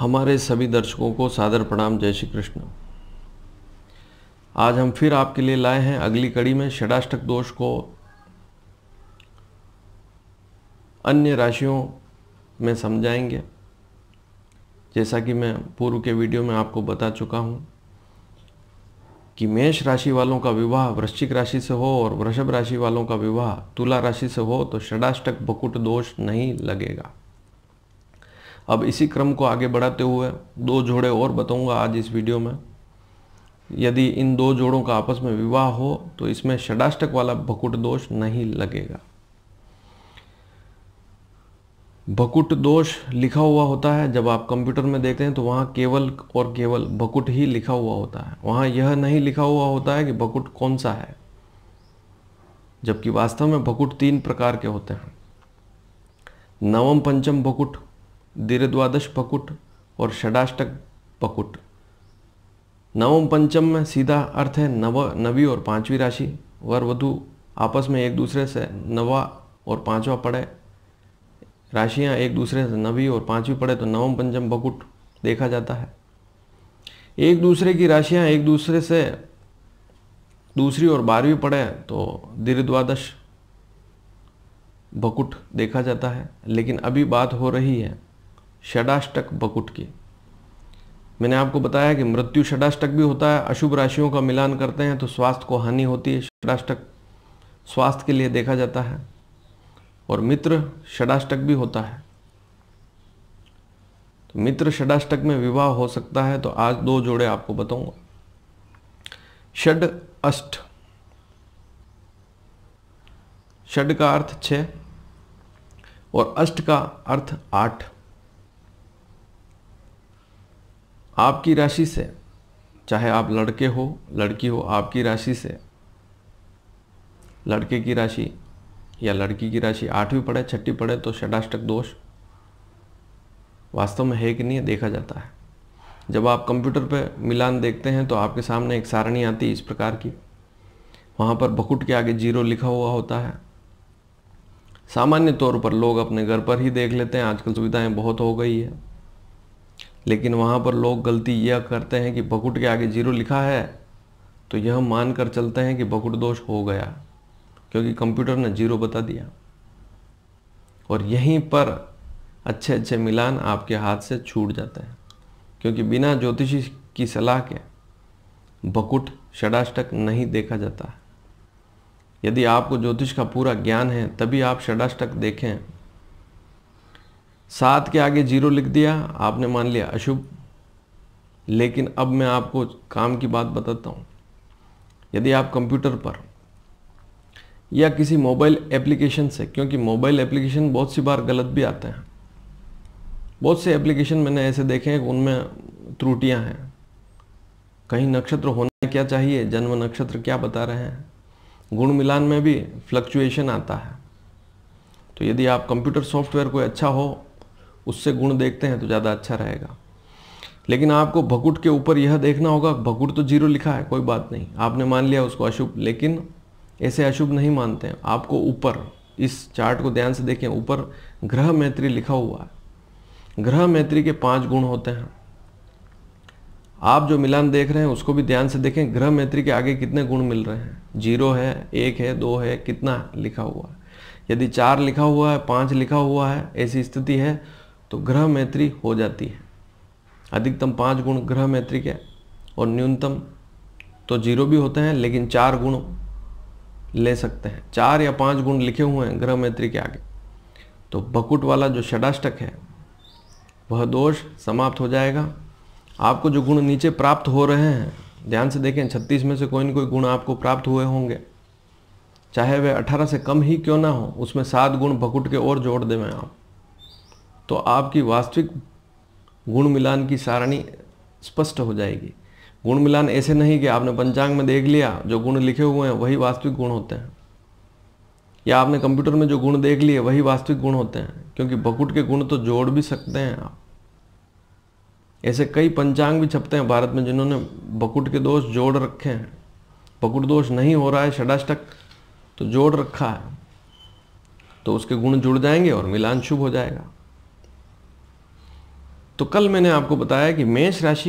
हमारे सभी दर्शकों को सादर प्रणाम जय श्री कृष्ण आज हम फिर आपके लिए लाए हैं अगली कड़ी में षडाष्टक दोष को अन्य राशियों में समझाएंगे जैसा कि मैं पूर्व के वीडियो में आपको बता चुका हूं कि मेष राशि वालों का विवाह वृश्चिक राशि से हो और वृषभ राशि वालों का विवाह तुला राशि से हो तो षडाष्टक बकुट दोष नहीं लगेगा अब इसी क्रम को आगे बढ़ाते हुए दो जोड़े और बताऊंगा आज इस वीडियो में यदि इन दो जोड़ों का आपस में विवाह हो तो इसमें षडाष्टक वाला भकुट दोष नहीं लगेगा भकुट दोष लिखा हुआ होता है जब आप कंप्यूटर में देखते हैं तो वहां केवल और केवल भकुट ही लिखा हुआ होता है वहां यह नहीं लिखा हुआ होता है कि भकुट कौन सा है जबकि वास्तव में भकुट तीन प्रकार के होते हैं नवम पंचम भकुट दीर्घद्वादश पकुट और षडाष्टक पकुट नवम पंचम में सीधा अर्थ है नव नवी और पांचवी राशि वर वधु आपस में एक दूसरे से नवा और पांचवा पड़े राशियां एक दूसरे से नवी और पांचवी पड़े तो नवम पंचम पकुट देखा जाता है एक दूसरे की राशियां एक दूसरे से दूसरी और बारहवीं पड़े तो दीर्घद्वादश भकुट देखा जाता है लेकिन अभी बात हो रही है षडाष्टक बकुट की मैंने आपको बताया कि मृत्यु षडाष्टक भी होता है अशुभ राशियों का मिलान करते हैं तो स्वास्थ्य को हानि होती है षडाष्टक स्वास्थ्य के लिए देखा जाता है और मित्र षडाष्टक भी होता है तो मित्र षडाष्टक में विवाह हो सकता है तो आज दो जोड़े आपको बताऊंगा षड अष्ट षड का अर्थ छ और अष्ट का अर्थ आठ आपकी राशि से चाहे आप लड़के हो लड़की हो आपकी राशि से लड़के की राशि या लड़की की राशि आठवीं पढ़े छठी पढ़े तो षडाष्टक दोष वास्तव में है कि नहीं देखा जाता है जब आप कंप्यूटर पर मिलान देखते हैं तो आपके सामने एक सारणी आती है इस प्रकार की वहाँ पर भकुट के आगे जीरो लिखा हुआ होता है सामान्य तौर पर लोग अपने घर पर ही देख लेते हैं आजकल सुविधाएं बहुत हो गई है लेकिन वहाँ पर लोग गलती यह करते हैं कि भकुट के आगे जीरो लिखा है तो यह मान कर चलते हैं कि भकुट दोष हो गया क्योंकि कंप्यूटर ने जीरो बता दिया और यहीं पर अच्छे अच्छे मिलान आपके हाथ से छूट जाते हैं क्योंकि बिना ज्योतिषी की सलाह के बकुट षडाष्टक नहीं देखा जाता यदि आपको ज्योतिष का पूरा ज्ञान है तभी आप षडाष्टक देखें सात के आगे जीरो लिख दिया आपने मान लिया अशुभ लेकिन अब मैं आपको काम की बात बताता हूँ यदि आप कंप्यूटर पर या किसी मोबाइल एप्लीकेशन से क्योंकि मोबाइल एप्लीकेशन बहुत सी बार गलत भी आते हैं बहुत से एप्लीकेशन मैंने ऐसे देखे हैं उनमें त्रुटियां हैं कहीं नक्षत्र होना क्या चाहिए जन्म नक्षत्र क्या बता रहे हैं गुण मिलान में भी फ्लक्चुएशन आता है तो यदि आप कंप्यूटर सॉफ्टवेयर कोई अच्छा हो उससे गुण देखते हैं तो ज़्यादा अच्छा रहेगा लेकिन आपको भकुट के ऊपर यह देखना होगा भकुट तो जीरो लिखा है कोई बात नहीं आपने मान लिया उसको अशुभ लेकिन ऐसे अशुभ नहीं मानते हैं आपको ऊपर इस चार्ट को ध्यान से देखें ऊपर ग्रह मैत्री लिखा हुआ है ग्रह मैत्री के पांच गुण होते हैं आप जो मिलान देख रहे हैं उसको भी ध्यान से देखें ग्रह मैत्री के आगे कितने गुण मिल रहे हैं जीरो है एक है दो है कितना लिखा हुआ है यदि चार लिखा हुआ है पाँच लिखा हुआ है ऐसी स्थिति है तो ग्रह मैत्री हो जाती है अधिकतम पाँच गुण ग्रह मैत्री के और न्यूनतम तो जीरो भी होते हैं लेकिन चार गुण ले सकते हैं चार या पांच गुण लिखे हुए हैं ग्रह मैत्री के आगे तो बकुट वाला जो षडाष्टक है वह दोष समाप्त हो जाएगा आपको जो गुण नीचे प्राप्त हो रहे हैं ध्यान से देखें छत्तीस में से कोई ना कोई गुण आपको प्राप्त हुए होंगे चाहे वे अठारह से कम ही क्यों ना हो उसमें सात गुण भकुट के और जोड़ देवें आप तो आपकी वास्तविक गुण मिलान की सारणी स्पष्ट हो जाएगी गुण मिलान ऐसे नहीं कि आपने पंचांग में देख लिया जो गुण लिखे हुए हैं वही वास्तविक गुण होते हैं या आपने कंप्यूटर में जो गुण देख लिए वही वास्तविक गुण होते हैं क्योंकि बकुट के गुण तो जोड़ भी सकते हैं आप ऐसे कई पंचांग भी छपते हैं भारत में जिन्होंने बकुट के दोष जोड़ रखे हैं बकुट दोष नहीं हो रहा है षडाष्टक तो जोड़ रखा है तो उसके गुण जुड़ जाएंगे और मिलान शुभ हो जाएगा तो कल मैंने आपको बताया कि मेष राशि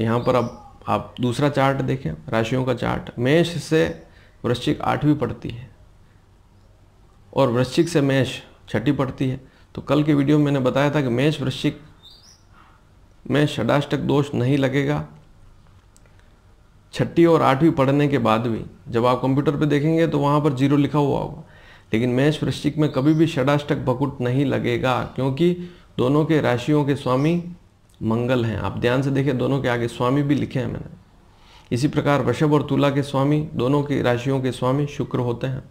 यहाँ पर अब आप, दूसरा चार्ट देखें राशियों का चार्ट मेष से वृश्चिक आठवीं पड़ती है और वृश्चिक से मेष छठी पड़ती है तो कल के वीडियो में मैंने बताया था कि मेष वृश्चिक में षडाष्टक दोष नहीं लगेगा छठी और आठवीं पढ़ने के बाद भी जब आप कंप्यूटर पर देखेंगे तो वहाँ पर जीरो लिखा हुआ होगा लेकिन मेष वृश्चिक में कभी भी षडाष्टक भकुट नहीं लगेगा क्योंकि दोनों के राशियों के स्वामी मंगल हैं आप ध्यान से देखें दोनों के आगे स्वामी भी लिखे हैं मैंने इसी प्रकार वृषभ और तुला के स्वामी दोनों के राशियों के स्वामी शुक्र होते हैं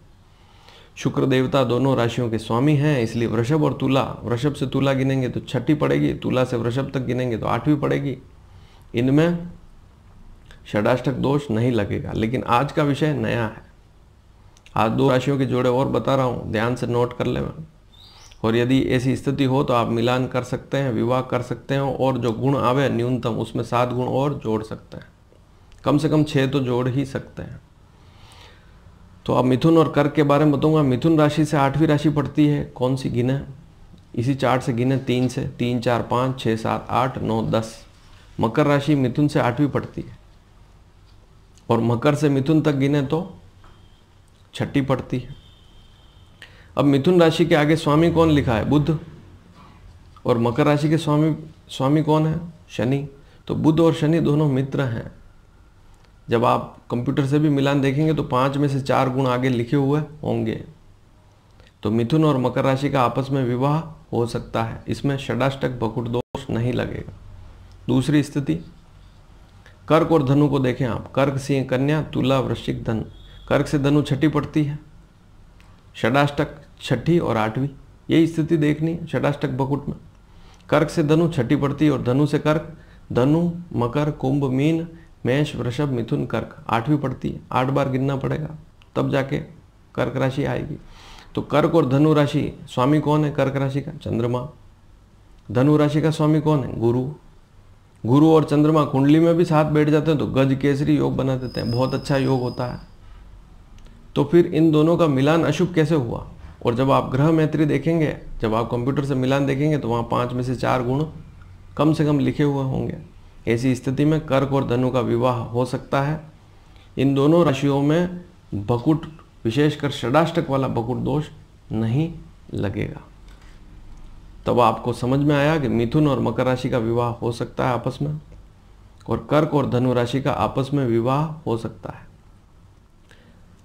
शुक्र देवता दोनों राशियों के स्वामी हैं इसलिए वृषभ और तुला वृषभ से तुला गिनेंगे तो छठी पड़ेगी तुला से वृषभ तक गिनेंगे तो आठवीं पड़ेगी इनमें षडाष्टक दोष नहीं लगेगा लेकिन आज का विषय नया है आज दो राशियों के जोड़े और बता रहा हूँ ध्यान से नोट कर ले मैं और यदि ऐसी स्थिति हो तो आप मिलान कर सकते हैं विवाह कर सकते हैं और जो गुण आवे न्यूनतम उसमें सात गुण और जोड़ सकते हैं कम से कम छः तो जोड़ ही सकते हैं तो आप मिथुन और कर्क के बारे में बताऊंगा मिथुन राशि से आठवीं राशि पड़ती है कौन सी गिने इसी चार्ट से गिने तीन से तीन चार पाँच छः सात आठ नौ दस मकर राशि मिथुन से आठवीं पड़ती है और मकर से मिथुन तक गिने तो छठी पड़ती है अब मिथुन राशि के आगे स्वामी कौन लिखा है बुद्ध और मकर राशि के स्वामी स्वामी कौन है शनि तो बुद्ध और शनि दोनों मित्र हैं जब आप कंप्यूटर से भी मिलान देखेंगे तो पाँच में से चार गुण आगे लिखे हुए होंगे तो मिथुन और मकर राशि का आपस में विवाह हो सकता है इसमें षडाष्टक भकुट दोष नहीं लगेगा दूसरी स्थिति कर्क और धनु को देखें आप कर्क सिंह कन्या तुला वृश्चिक धन कर्क से धनु छठी पड़ती है षडाष्टक छठी और आठवीं यही स्थिति देखनी है षडाष्टक बकुट में कर्क से धनु छठी पड़ती और धनु से कर्क धनु मकर कुंभ मीन मेष वृषभ मिथुन कर्क आठवीं पड़ती है आठ बार गिनना पड़ेगा तब जाके कर्क राशि आएगी तो कर्क और धनु राशि स्वामी कौन है कर्क राशि का चंद्रमा धनु राशि का स्वामी कौन है गुरु गुरु और चंद्रमा कुंडली में भी साथ बैठ जाते हैं तो गज केसरी योग बना देते हैं बहुत अच्छा योग होता है तो फिर इन दोनों का मिलान अशुभ कैसे हुआ और जब आप ग्रह मैत्री देखेंगे जब आप कंप्यूटर से मिलान देखेंगे तो वहाँ पाँच में से चार गुण कम से कम लिखे हुए होंगे ऐसी स्थिति में कर्क और धनु का विवाह हो सकता है इन दोनों राशियों में बकुट विशेषकर षडाष्टक वाला बकुट दोष नहीं लगेगा तब आपको समझ में आया कि मिथुन और मकर राशि का विवाह हो सकता है आपस में और कर्क और धनु राशि का आपस में विवाह हो सकता है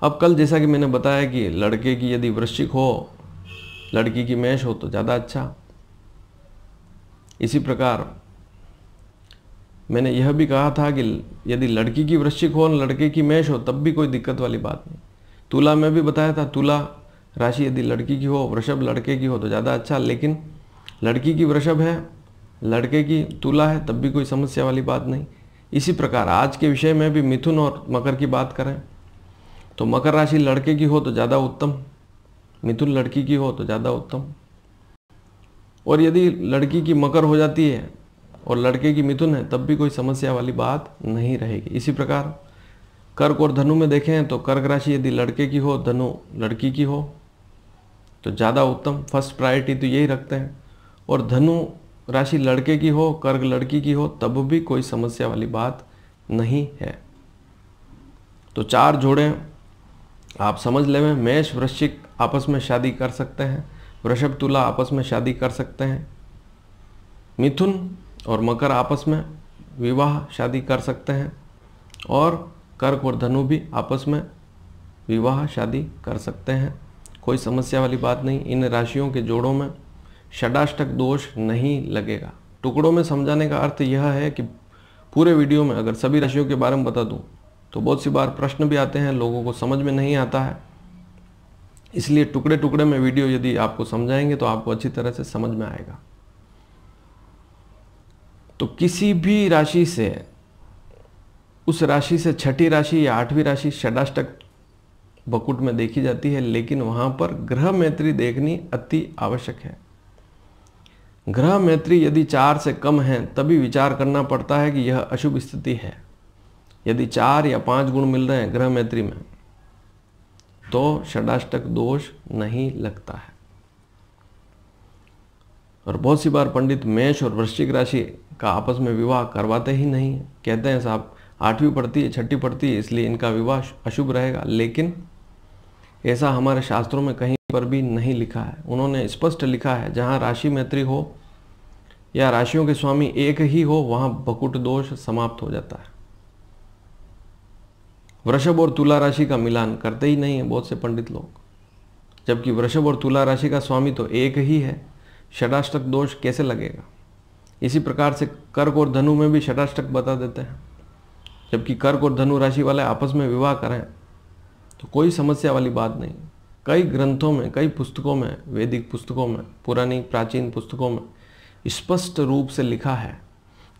अब कल जैसा कि मैंने बताया कि लड़के की यदि वृश्चिक हो लड़की की मेष हो तो ज़्यादा अच्छा इसी प्रकार मैंने यह भी कहा था कि यदि लड़की की वृश्चिक हो और लड़के की मेष हो तब भी कोई दिक्कत वाली बात नहीं तुला में भी बताया था तुला राशि यदि लड़की की हो वृषभ लड़के की हो तो ज़्यादा अच्छा लेकिन लड़की की वृषभ है लड़के की तुला है तब भी कोई समस्या वाली बात नहीं इसी प्रकार आज के विषय में भी मिथुन और मकर की बात करें तो मकर राशि लड़के की हो तो ज़्यादा उत्तम मिथुन लड़की की हो तो ज़्यादा उत्तम और यदि लड़की की मकर हो जाती है और लड़के की मिथुन है तब भी कोई समस्या वाली बात नहीं रहेगी इसी प्रकार कर्क और धनु में देखें तो कर्क राशि यदि लड़के की हो धनु लड़की की हो तो ज़्यादा उत्तम फर्स्ट प्रायोरिटी तो यही रखते हैं और धनु राशि लड़के की हो कर्क लड़की की हो तब भी कोई समस्या वाली बात नहीं है तो चार जोड़ें आप समझ लेवें मेष वृश्चिक आपस में शादी कर सकते हैं वृषभ तुला आपस में शादी कर सकते हैं मिथुन और मकर आपस में विवाह शादी कर सकते हैं और कर्क और धनु भी आपस में विवाह शादी कर सकते हैं कोई समस्या वाली बात नहीं इन राशियों के जोड़ों में षडाष्टक दोष नहीं लगेगा टुकड़ों में समझाने का अर्थ यह है कि पूरे वीडियो में अगर सभी राशियों के बारे में बता दूं तो बहुत सी बार प्रश्न भी आते हैं लोगों को समझ में नहीं आता है इसलिए टुकड़े टुकड़े में वीडियो यदि आपको समझाएंगे तो आपको अच्छी तरह से समझ में आएगा तो किसी भी राशि से उस राशि से छठी राशि या आठवीं राशि षडाष्टक बकुट में देखी जाती है लेकिन वहां पर ग्रह मैत्री देखनी अति आवश्यक है ग्रह मैत्री यदि चार से कम है तभी विचार करना पड़ता है कि यह अशुभ स्थिति है यदि चार या पांच गुण मिल रहे हैं ग्रह मैत्री में तो षडाष्टक दोष नहीं लगता है और बहुत सी बार पंडित मेष और वृश्चिक राशि का आपस में विवाह करवाते ही नहीं है कहते हैं साहब आठवीं पड़ती है छठी पड़ती है इसलिए इनका विवाह अशुभ रहेगा लेकिन ऐसा हमारे शास्त्रों में कहीं पर भी नहीं लिखा है उन्होंने स्पष्ट लिखा है जहाँ राशि मैत्री हो या राशियों के स्वामी एक ही हो वहाँ बकुट दोष समाप्त हो जाता है वृषभ और तुला राशि का मिलान करते ही नहीं है बहुत से पंडित लोग जबकि वृषभ और तुला राशि का स्वामी तो एक ही है षडाष्टक दोष कैसे लगेगा इसी प्रकार से कर्क और धनु में भी षडाष्टक बता देते हैं जबकि कर्क और धनु राशि वाले आपस में विवाह करें तो कोई समस्या वाली बात नहीं कई ग्रंथों में कई पुस्तकों में वैदिक पुस्तकों में पुरानी प्राचीन पुस्तकों में स्पष्ट रूप से लिखा है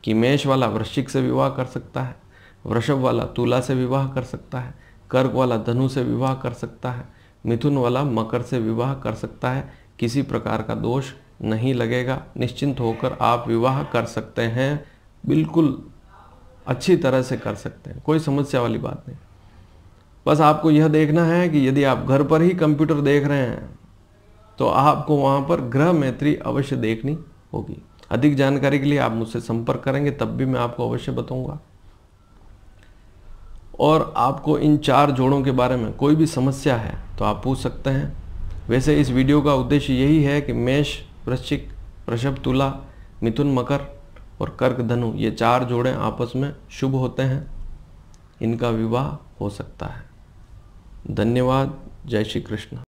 कि मेष वाला वृश्चिक से विवाह कर सकता है वृषभ वाला तुला से विवाह कर सकता है कर्क वाला धनु से विवाह कर सकता है मिथुन वाला मकर से विवाह कर सकता है किसी प्रकार का दोष नहीं लगेगा निश्चिंत होकर आप विवाह कर सकते हैं बिल्कुल अच्छी तरह से कर सकते हैं कोई समस्या वाली बात नहीं बस आपको यह देखना है कि यदि आप घर पर ही कंप्यूटर देख रहे हैं तो आपको वहाँ पर ग्रह मैत्री अवश्य देखनी होगी अधिक जानकारी के लिए आप मुझसे संपर्क करेंगे तब भी मैं आपको अवश्य बताऊँगा और आपको इन चार जोड़ों के बारे में कोई भी समस्या है तो आप पूछ सकते हैं वैसे इस वीडियो का उद्देश्य यही है कि मेष वृश्चिक वृषभ तुला मिथुन मकर और कर्क धनु ये चार जोड़े आपस में शुभ होते हैं इनका विवाह हो सकता है धन्यवाद जय श्री कृष्ण